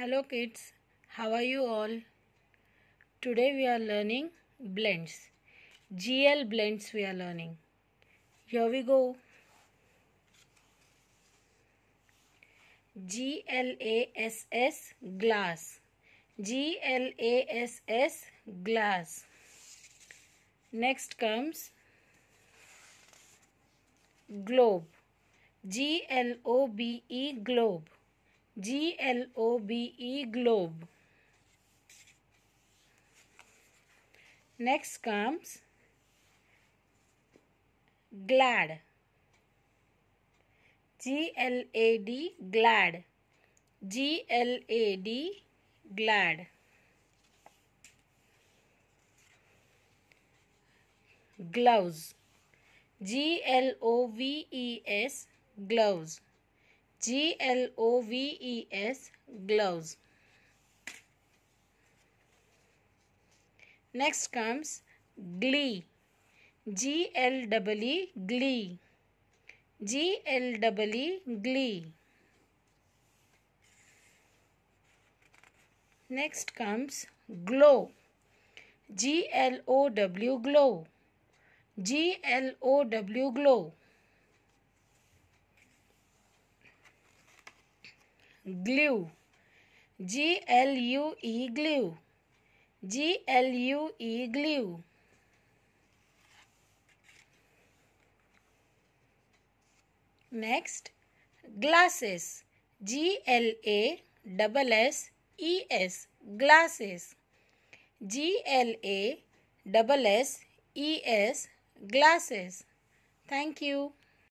Hello kids, how are you all? Today we are learning blends. GL blends we are learning. Here we go. GLASS glass. GLASS glass. Next comes globe. G L O B E globe. G L O B E globe. Next comes glad. G L A D glad. G L A D glad. Gloves. G L O V E S gloves. G L O V E S gloves. Next comes glee. G L W E glee. G L W E glee. Next comes glow. G L O W glow. G L O W glow. Glue G L U E glue G L U E glue next glasses G L A double S E S glasses G L A double S E S glasses thank you